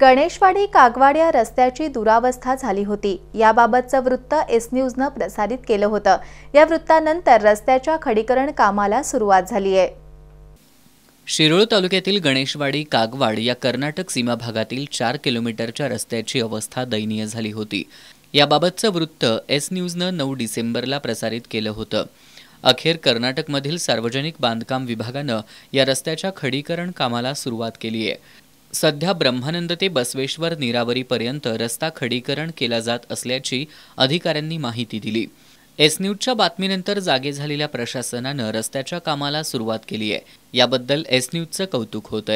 गणेशवाडी कागवाड या रस्त्याची दुरावस्था झाली होती याबाबतचं वृत्त एस न्यूजनं प्रसारित केलं होतं या वृत्तानंतर रस्त्याच्या खडीकरण कामाला सुरुवात झाली आहे शिरोळ तालुक्यातील गणेशवाडी कागवाड या कर्नाटक सीमा भागातील चार किलोमीटरच्या रस्त्याची अवस्था दयनीय झाली होती याबाबतचं वृत्त एस न्यूजनं नऊ डिसेंबरला प्रसारित केलं होतं अखेर कर्नाटकमधील सार्वजनिक बांधकाम विभागानं या रस्त्याच्या खडीकरण कामाला सुरुवात केली आहे सध्या ब्रह्मानंद ते बसवेश्वर निरावरीपर्यंत रस्ता खडीकरण केला जात असल्याची अधिकाऱ्यांनी माहिती दिली एस न्यूजच्या बातमीनंतर जागे झालेल्या प्रशासनानं रस्त्याच्या कामाला सुरुवात केली आहे याबद्दल एस न्यूजचं कौतुक होत